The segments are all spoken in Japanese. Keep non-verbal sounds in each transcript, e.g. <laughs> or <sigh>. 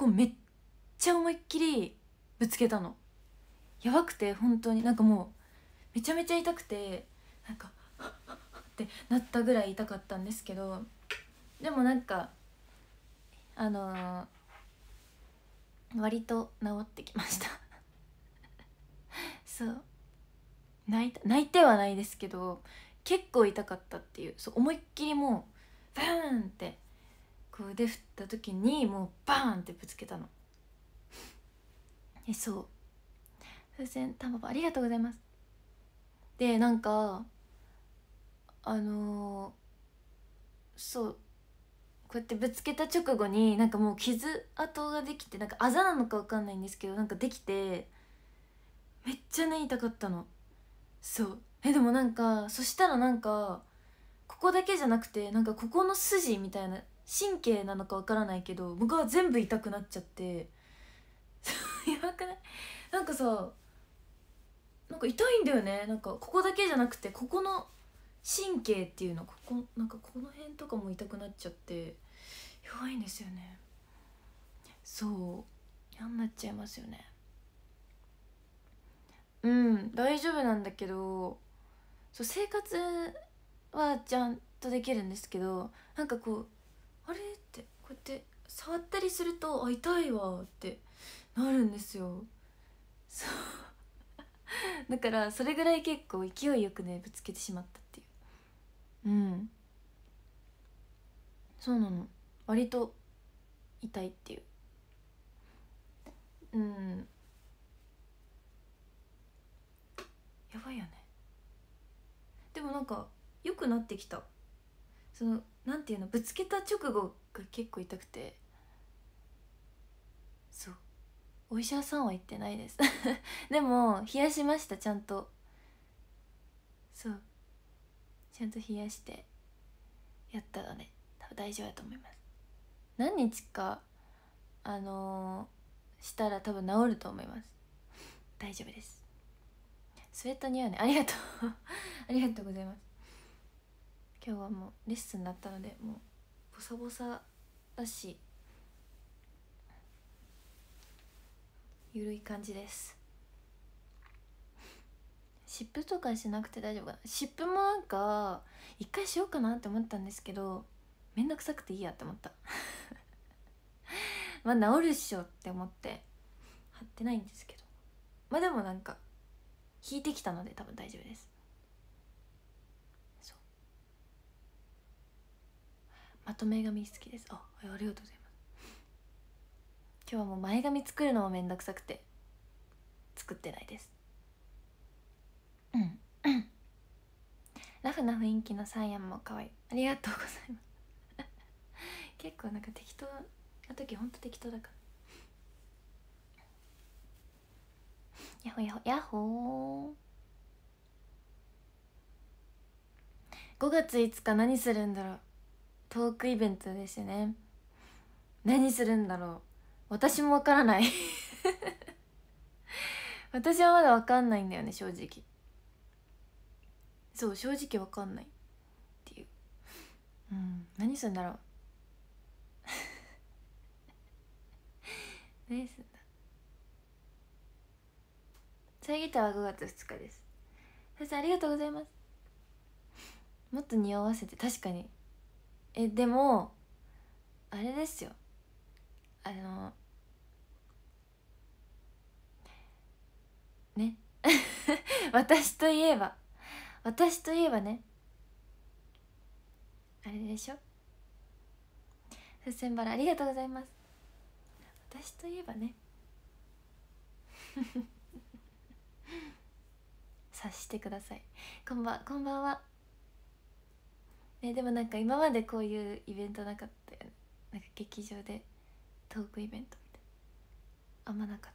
こめっちゃ思いっきりぶつけたのやばくて本当になんかもうめちゃめちゃ痛くてなんか <laughs> ってなったぐらい痛かったんですけどでもなんかあのー、割と治ってきました <laughs> そう泣いた泣いてはないですけど結構痛かったっていうそう思いっきりもうバーンってこう腕振った時にもうバーンってぶつけたのえそう風船たまぱありがとうございますでなんかあのー、そうこうやってぶつけた直後になんかもう傷跡ができてなんかあざなのか分かんないんですけどなんかできてめっちゃね痛かったのそうえでもなんかそしたらなんかここだけじゃなくてなんかここの筋みたいな神経なのかわからないけど僕は全部痛くなっちゃって <laughs> やばくないなんかさなんか痛いんだよねなんかここだけじゃなくてここの神経っていうのここなんかこの辺とかも痛くなっちゃって弱いんですよねそう嫌になっちゃいますよねうん大丈夫なんだけどそう生活はちゃんとできるんですけどなんかこうあれってこうやって触ったりすると「あ痛いわ」ってなるんですよそう <laughs> だからそれぐらい結構勢いよくねぶつけてしまったっていううんそうなの割と痛いっていううんやばいよねでもなんか良くなってきたそのなんていうのぶつけた直後が結構痛くてそうお医者さんは行ってないです <laughs> でも冷やしましたちゃんとそうちゃんと冷やしてやったらね多分大丈夫だと思います何日かあのー、したら多分治ると思います大丈夫ですスウェット似合うねありがとう <laughs> ありがとうございます今日はもうレッスンだったのでもうボサボサだしゆるい感じです湿布とかしなくて大丈夫かな湿布もなんか一回しようかなって思ったんですけどめんどくさくていいやって思った <laughs> まあ治るっしょって思って貼ってないんですけどまあでもなんか引いてきたので多分大丈夫ですまとめ髪好きですあありがとうございます今日はもう前髪作るのもめんどくさくて作ってないですうんラフな雰囲気のサイアンも可愛いありがとうございます結構なんか適当な時ほんと適当だからやほやほやほー5月5日何するんだろうトークイベントですね何するんだろう私もわからない <laughs> 私はまだわかんないんだよね正直そう正直わかんないっていううん何するんだろう <laughs> 何するんだサイギターは5月2日です先生ありがとうございますもっと匂わせて確かにえでもあれですよあのね <laughs> 私といえば私といえばねあれでしょ風船バラありがとうございます私といえばね <laughs> 察してくださいこんばこんばんはね、でもなんか今までこういうイベントなかったよねなんか劇場でトークイベントみたいあんまなかっ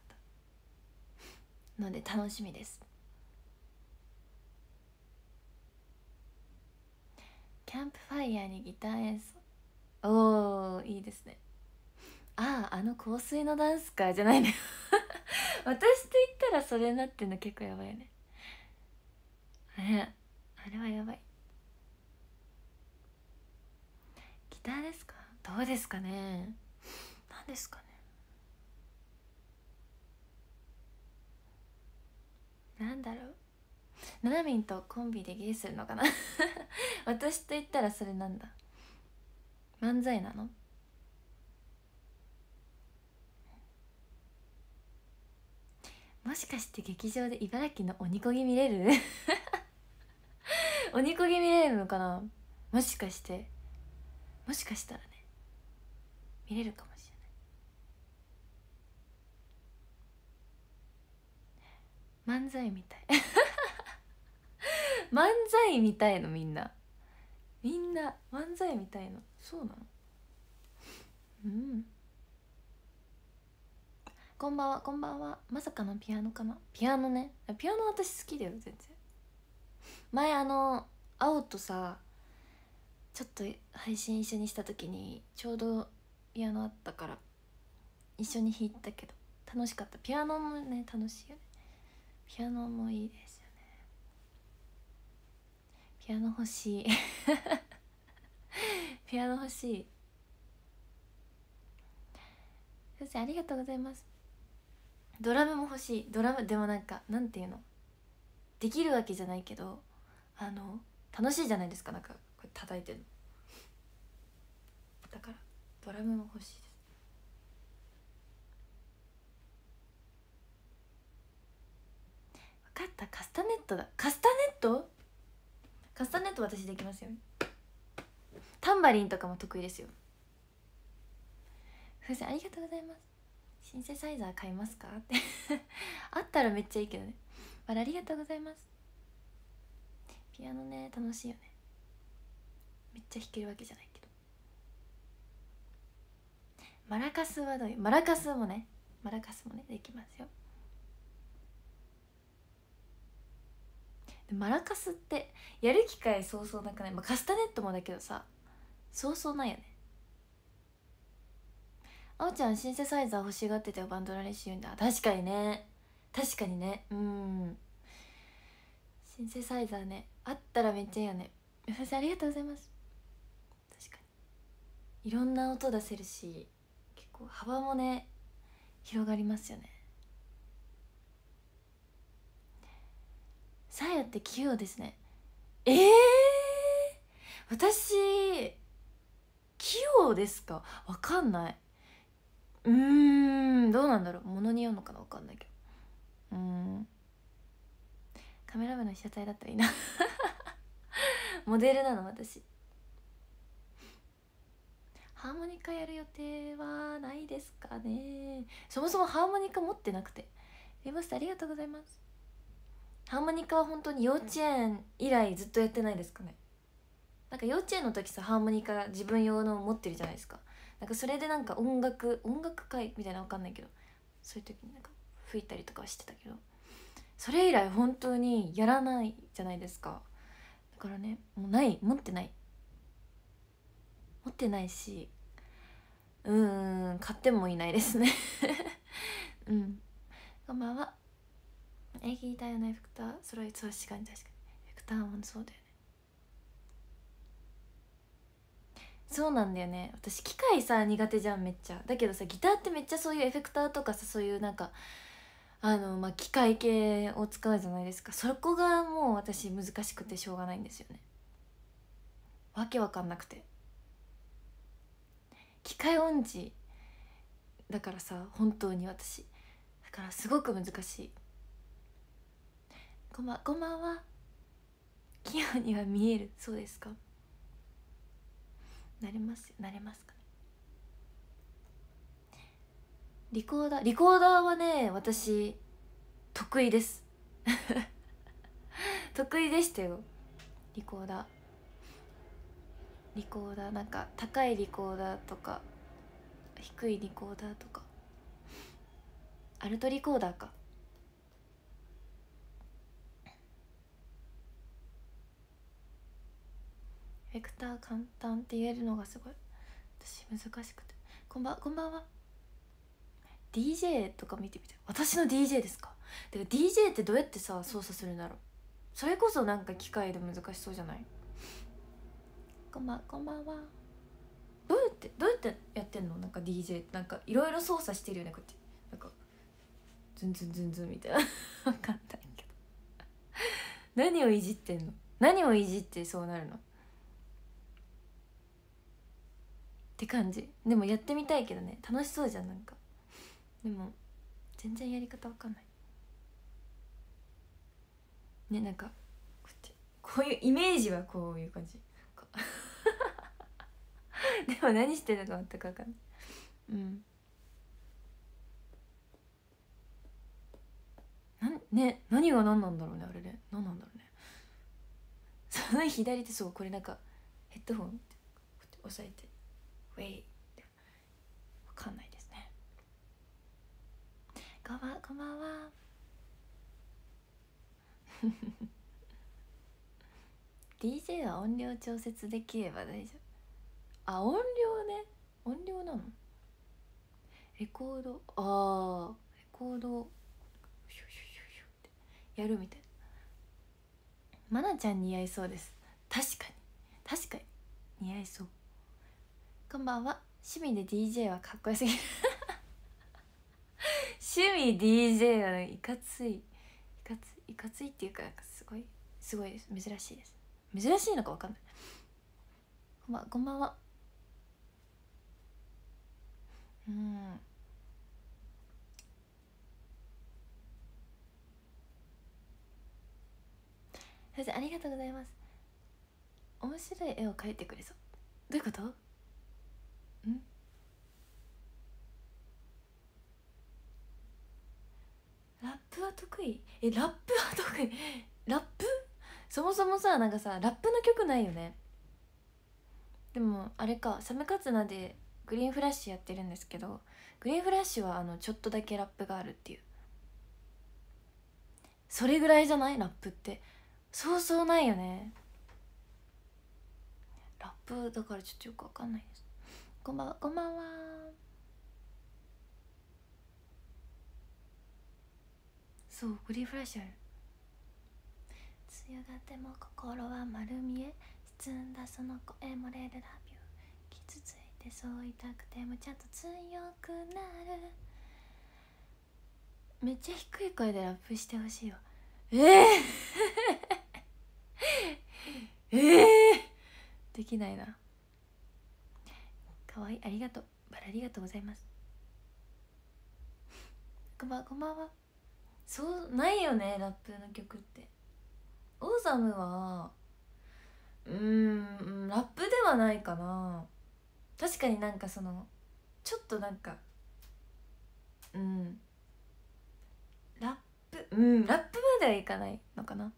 たので楽しみですキャンプファイヤーにギター演奏おーいいですねあああの香水のダンスかじゃないの、ね、<laughs> 私と言ったらそれになってんの結構やばいよねあれあれはやばいターですかどうですかね何ですかねなんだろうななみんとコンビでゲイするのかな <laughs> 私と言ったらそれなんだ漫才なのもしかして劇場で茨城の鬼こぎ見れる <laughs> 鬼こぎ見れるのかなもしかしてもしかしたらね見れるかもしれない漫才みたい <laughs> 漫才みたいのみんなみんな漫才みたいのそうなのうんこんばんはこんばんはまさかのピアノかなピアノねピアノ私好きだよ全然前あの青とさちょっと配信一緒にした時にちょうどピアノあったから一緒に弾いたけど楽しかったピアノもね楽しいよねピアノもいいですよねピアノ欲しい <laughs> ピアノ欲しい先生ありがとうございますドラムも欲しいドラムでもなんかなんていうのできるわけじゃないけどあの楽しいじゃないですかなんか叩いてるだからドラムも欲しいです分かったカスタネットだカスタネットカスタネット私できますよタンバリンとかも得意ですよふうありがとうございますシンセサイザー買いますかって <laughs> あったらめっちゃいいけどねありがとうございますピアノね楽しいよねめっちゃ弾けるわけじゃないけどマラカスはどういうマラカスもねマラカスもねできますよマラカスってやる機会そうそうなくない、まあ、カスタネットもだけどさそうそうないよねあおちゃんシンセサイザー欲しがってたバンドラ練習だ確かにね確かにねうんシンセサイザーねあったらめっちゃいいよね <laughs> ありがとうございますいろんな音出せるし結構幅もね広がりますよねさやって器用ですねえー、私器用ですかわかんないうーんどうなんだろうものによるのかなわかんないけどうんカメラ部の被写体だったらいいな <laughs> モデルなの私ハーモニカやる予定はないですかねそもそもハーモニカ持ってなくてフェスありがとうございますハーモニカは本当に幼稚園以来ずっとやってないですかねなんか幼稚園の時さハーモニカ自分用の持ってるじゃないですかなんかそれでなんか音楽音楽会みたいなわかんないけどそういう時になんか吹いたりとかはしてたけどそれ以来本当にやらないじゃないですかだからねもうない持ってない持ってないしうん買ってもいないですね <laughs> うんこんばんはえ聞いたよねフェクターそれはそう確かに確かにフェクターもそうだよねそうなんだよね私機械さ苦手じゃんめっちゃだけどさギターってめっちゃそういうエフェクターとかさそういうなんかあのまあ、機械系を使うじゃないですかそこがもう私難しくてしょうがないんですよねわけわかんなくて機械音痴だからさ本当に私だからすごく難しいごまごこんばんは器用には見えるそうですかなれますなれますかねリコーダーリコーダーはね私得意です <laughs> 得意でしたよリコーダーリコーダーなんか高いリコーダーとか低いリコーダーとかアルトリコーダーかベクター簡単って言えるのがすごい私難しくてこんばんこんばんは DJ とか見てみて私の DJ ですかてか DJ ってどうやってさ操作するんだろうそれこそなんか機械で難しそうじゃないこんばんこんばんはどうやってどうやってやってんのなんか DJ なんかいろいろ操作してるよねこっちなんかズンズンズンズンみたいな分 <laughs> かんないけど何をいじってんの何をいじってそうなるのって感じでもやってみたいけどね楽しそうじゃんなんかでも全然やり方わかんないねなんかこういうイメージはこういう感じ <laughs> <laughs> でも何してるのか全く分かんないうんなんね何が何なんだろうねあれね何なんだろうねその左手そうこれなんかヘッドホンって押さえてウェイって分かんないですねこんばんこんばんは DJ <laughs> は音量調節できれば大丈夫あ音量ね音量なのレコードあレコードシュシュシュシュってやるみたいな愛菜、ちゃん似合いそうです確かに確かに似合いそうこんばんは趣味で DJ はかっこよすぎる <laughs> 趣味 DJ は、いかついいかついいかついっていうかすごいすごいです珍しいです珍しいのか分かんないこんばんはうん先生ありがとうございます面白い絵を描いてくれそうどういうことんラップは得意えラップは得意ラップそもそもさなんかさラップの曲ないよねでもあれかサムカツナでグリーンフラッシュやってるんですけどグリーンフラッシュはあのちょっとだけラップがあるっていうそれぐらいじゃないラップってそうそうないよねラップだからちょっとよくわかんないですこんばんはこんばんはそうグリーンフラッシュある強がっても心は丸見え包んだその声漏れるラップてそう痛くてもちゃんと強くなるめっちゃ低い声でラップしてほしいわえー、え <laughs> えー、できないなかわいいありがとうバラありがとうございますこんばんこんばんはそうないよねラップの曲ってオームはうんラップではないかな確かになんかそのちょっとなんかうんラップうんラップまではいかないのかな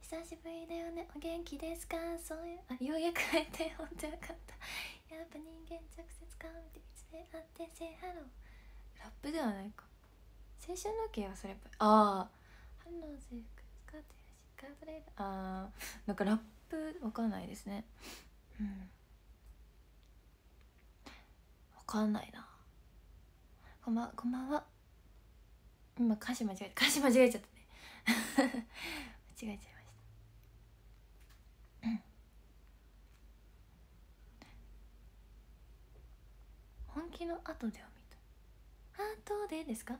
久しぶりだよねお元気ですかそういうあようやく会えて本当よかったやっぱ人間直接顔見て一面会ってせハローラップではないか青春の時はそれやっぱああハローズく使ってるしカーブレーああなんかラップわかんないですねうんかんないなこんばこんばんは今歌詞間違えた歌詞間違えちゃったね <laughs> 間違えちゃいましたうん本気の後でを見た後でですか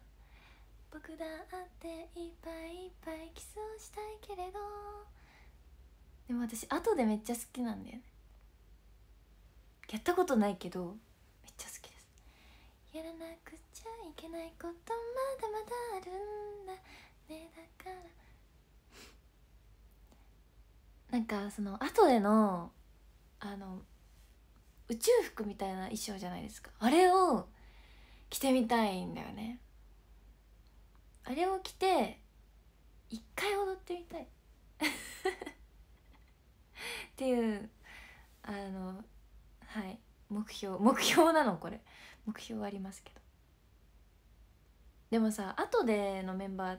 僕だっていっぱいいっぱいキスをしたいけれどでも私後でめっちゃ好きなんだよねやったことないけどちゃ好きですやらなくちゃいけないことまだまだあるんだねだからなんかその後でのあの宇宙服みたいな衣装じゃないですかあれを着てみたいんだよねあれを着て一回踊ってみたい <laughs> っていうあのはい目標 <laughs> 目標なのこれ目標はありますけどでもさ後でのメンバー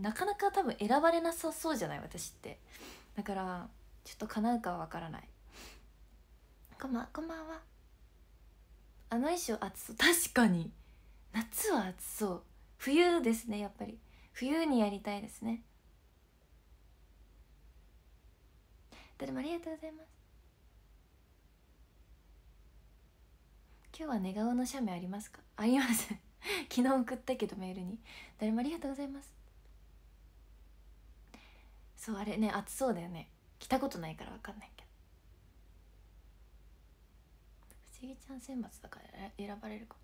なかなか多分選ばれなさそうじゃない私ってだからちょっと叶うかは分からないこんばんこんばんはあの衣装暑そう確かに夏は暑そう冬ですねやっぱり冬にやりたいですね誰もありがとうございます今日は寝顔の写メありますかあります <laughs> 昨日送ったけどメールに誰もありがとうございますそうあれね暑そうだよね着たことないから分かんないけど不思議ちゃん選抜だから選ばれるか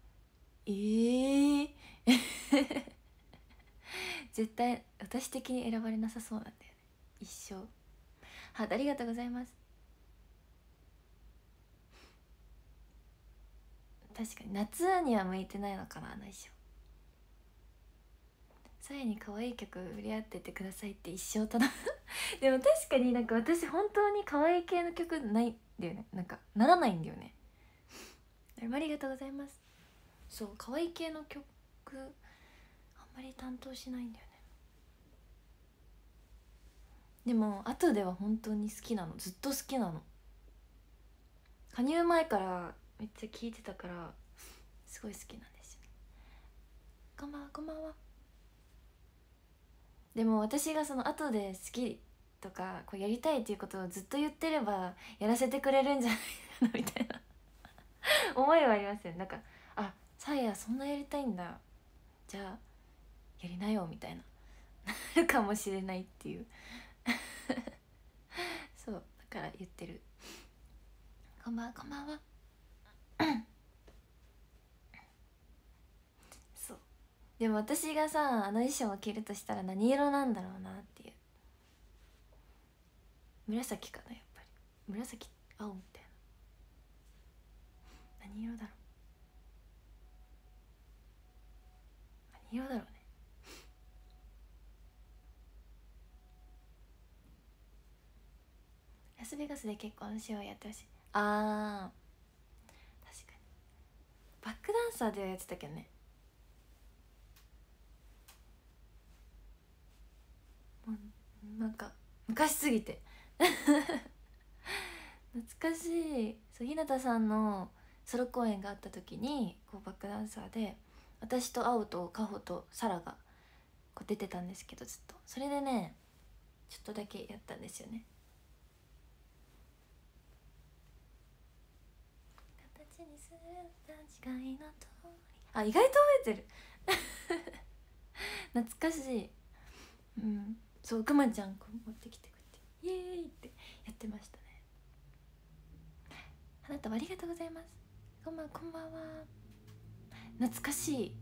ええー、<laughs> 絶対私的に選ばれなさそうなんだよね一生はありがとうございます確かに夏には向いてないのかなあの衣装さえに可愛い曲触れ合っててくださいって一生ただ <laughs> でも確かになんか私本当に可愛い系の曲ないんだよねなんかならないんだよねありがとうございますそう可愛い系の曲あんまり担当しないんだよねでも後では本当に好きなのずっと好きなの加入前からめっちゃ聞いてたからすごい好きなんですよこんばんはこんばんはでも私がその後で好きとかこうやりたいっていうことをずっと言ってればやらせてくれるんじゃないかなみたいな <laughs> 思いはありますよなんかあサーヤそんなやりたいんだじゃあやりなよみたいななる <laughs> かもしれないっていう <laughs> そうだから言ってるこんばんはこんばんは <coughs> そうでも私がさあの衣装を着るとしたら何色なんだろうなっていう紫かなやっぱり紫青みたいな何色だろう何色だろうねラスベガスで結婚しようやってほしいああバックダンサーではやってたけどねもうなんか昔すぎて <laughs> 懐かしいそう日向さんのソロ公演があった時にこうバックダンサーで私と青とカホとサラがこう出てたんですけどずっとそれでねちょっとだけやったんですよね違いの通りあ意外と覚えてる <laughs> 懐かしいうんそうくまちゃんこう持ってきてくれてイエーイってやってましたねあなたありがとうございますこんばんこんばんは懐かしい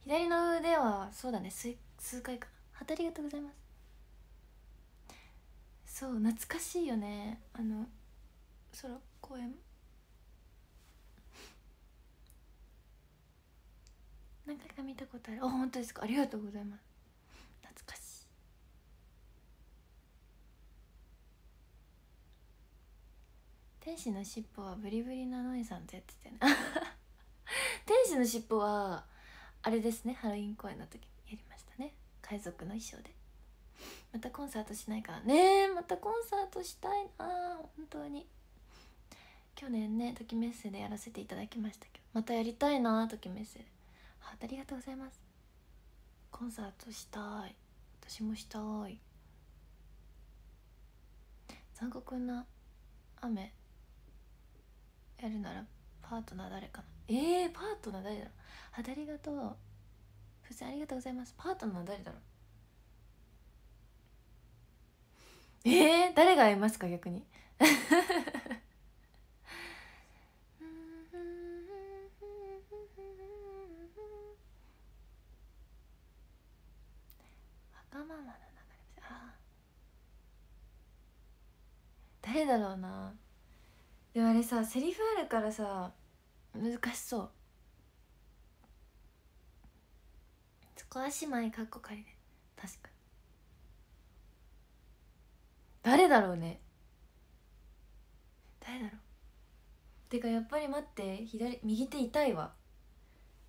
左の腕はそうだね数数回かなはたありがとうございますそう懐かしいよねあのソロ公何回か見たことあるあ本当ですかありがとうございます懐かしい天使の尻尾はブリブリなのいさんってやってたよね <laughs> 天使の尻尾はあれですねハロウィン公演の時にやりましたね海賊の衣装でまたコンサートしないからねまたコンサートしたいな本当に去年ねときメッセでやらせていただきましたけどまたやりたいなときメッセあありがとうございますコンサートしたい私もしたい残酷な雨やるならパートナー誰かなえー、パートナー誰だろうあありがとう普通ありがとうございますパートナー誰だろうえー、誰がいますか逆にあまあまあな流れあ誰だろうなでもあれさセリフあるからさ難しそうそこはかっこ仮で確かに誰だろうね誰だろうてかやっぱり待って左右手痛いわ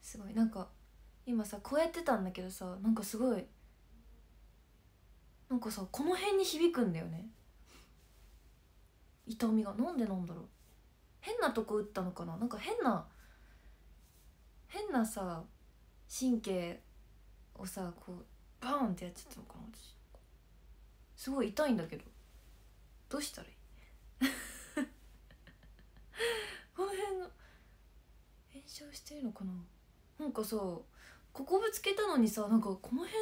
すごいなんか今さこうやってたんだけどさなんかすごいなんかさこの辺に響くんだよね痛みがなんでなんだろう変なとこ打ったのかななんか変な変なさ神経をさこうバーンってやっちゃったのかな私すごい痛いんだけどどうしたらいい <laughs> この辺の炎症してるのかななんかさここぶつけたのにさなんかこの辺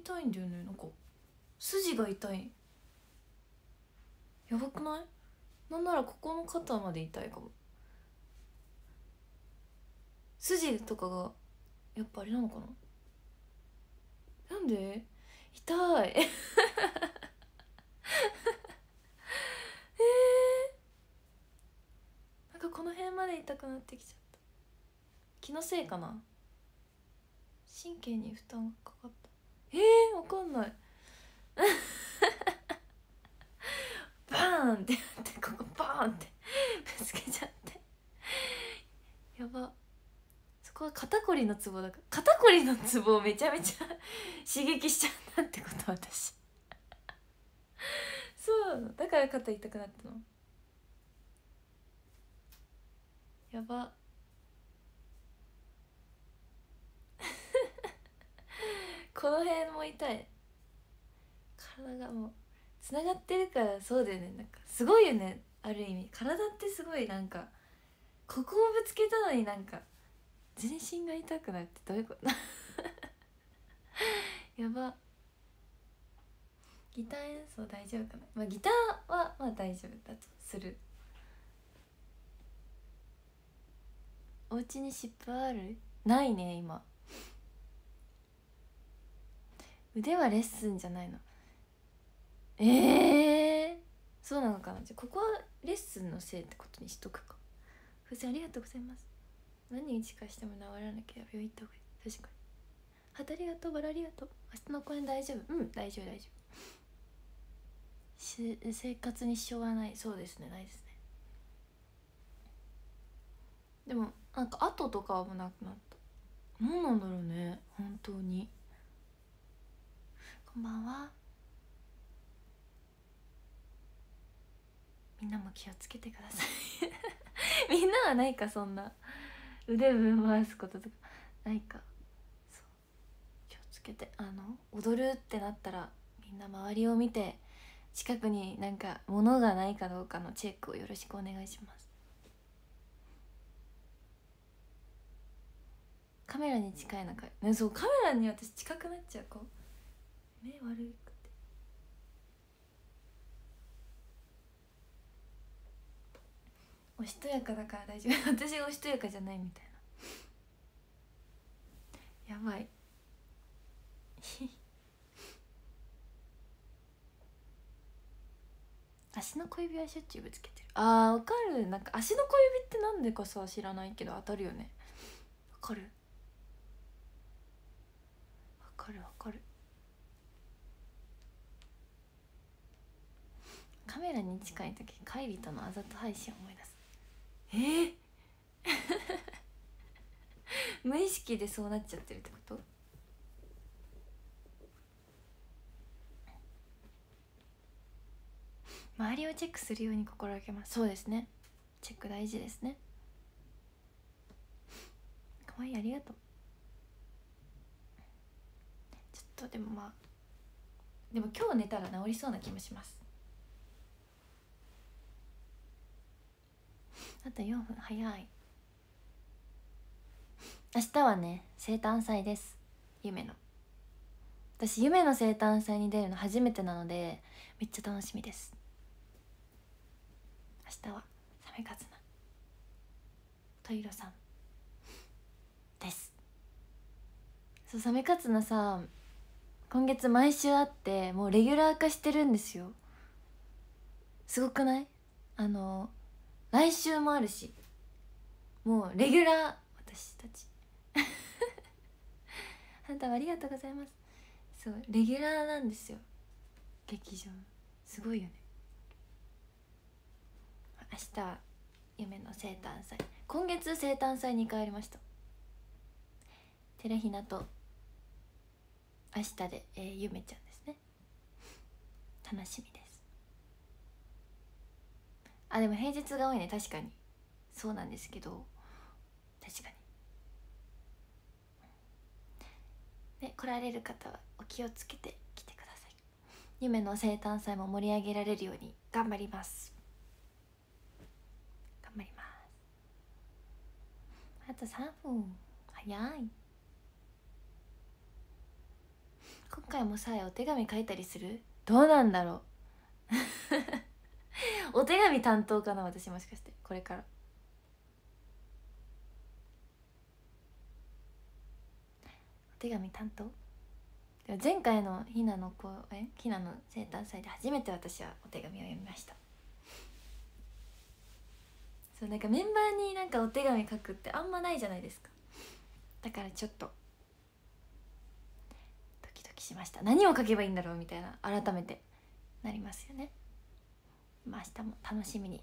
痛いんだよねなんか筋が痛いやばくないなんならここの肩まで痛いかも筋とかがやっぱあれなのかななんで痛いえー、なんかこの辺まで痛くなってきちゃった気のせいかな神経に負担がかかったえー、わかんない <laughs> バーンってやってここバーンってぶつけちゃってやばそこは肩こりのツボだから肩こりのツボをめちゃめちゃ刺激しちゃうたってこと私 <laughs> そうだから肩痛くなったのやば <laughs> この辺も痛い体がもうつながってるからそうだよねなんかすごいよねある意味体ってすごいなんかここをぶつけたのになんか全身が痛くなってどういうこと <laughs> やばギター演奏大丈夫かなまあギターはまあ大丈夫だとするお家に湿布あるないね今腕はレッスンじゃないのええー、そうなのかなじゃここはレッスンのせいってことにしとくかふせありがとうございます何日かしても治らなきゃ病院行った方がいい確かにハタりがとバラりがとう明日の公演大丈夫うん大丈夫大丈夫し生活に支障はないそうですねないですねでもなんか後とかはもうなくなった何なんだろうね本当にこんばんはみんなも気をつけてください <laughs> みんなはないかそんな腕ぶん回すこととかないか気をつけてあの踊るってなったらみんな周りを見て近くになんか物がないかどうかのチェックをよろしくお願いしますカメラに近いのかねそうカメラに私近くなっちゃうこう目悪いおしとやかだから大丈夫 <laughs> 私がおしとやかじゃないみたいなやばい <laughs> 足の小指はしょっちゅうぶつけてるあーわかるなんか足の小指ってなんでかさ知らないけど当たるよねわかるわかるわかるカメラに近い時カイリとのあざと配信を思い出すえー、<laughs> 無意識でそうなっちゃってるってこと周りをチェックするように心がけますそうですねチェック大事ですねかわいいありがとうちょっとでもまあでも今日寝たら治りそうな気もしますあと4分早い明日はね生誕祭です夢の私夢の生誕祭に出るの初めてなのでめっちゃ楽しみです明日はサメカズナトイロさんですそうサメカツナさ今月毎週会ってもうレギュラー化してるんですよすごくないあの来週もあるしもうレギュラー私たち <laughs> あんたはありがとうございますそうレギュラーなんですよ劇場すごいよね明日夢の生誕祭今月生誕祭に帰りましたテレひなと明日で、えー、ゆめちゃんですね楽しみですあでも平日が多いね確かにそうなんですけど確かにね来られる方はお気をつけて来てください夢の生誕祭も盛り上げられるように頑張ります頑張りますあと3分早い今回もさえお手紙書いたりするどうなんだろう <laughs> お手紙担当かな私もしかしてこれからお手紙担当前回のひなの子えひなの生誕祭で初めて私はお手紙を読みましたそうなんかメンバーになんかお手紙書くってあんまないじゃないですかだからちょっとドキドキしました何を書けばいいんだろうみたいな改めてなりますよねまあ、明日も楽しみに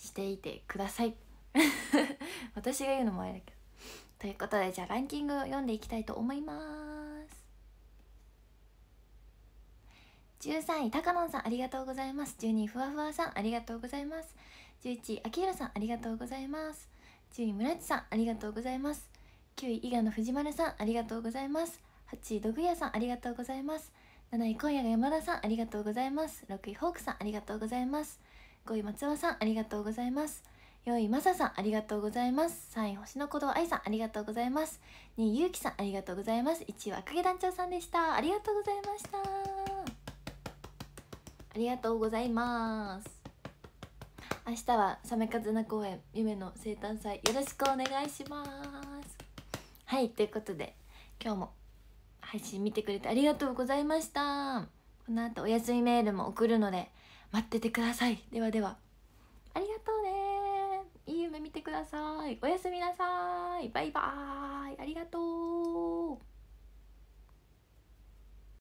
していてください <laughs> 私が言うのもあれだけどということでじゃあランキングを読んでいきたいと思います13位高野さんありがとうございます12位ふわふわさんありがとうございます11位あきらさんありがとうございます10位村地さんありがとうございます9位伊賀の藤丸さんありがとうございます8位ドグヤさんありがとうございます7位今夜が山田さんありがとうございます6位ホークさんありがとうございます5位松尾さんありがとうございます4位マサさんありがとうございます3位星の鼓動愛さんありがとうございます2位ゆうきさんありがとうございます1位は影団長さんでしたありがとうございましたありがとうございます明日はサメカズナ公演夢の生誕祭よろしくお願いしますはいということで今日も配信見てくれてありがとうございましたこの後お休みメールも送るので待っててくださいではではありがとうねいい夢見てくださいおやすみなさいバイバーイありがとう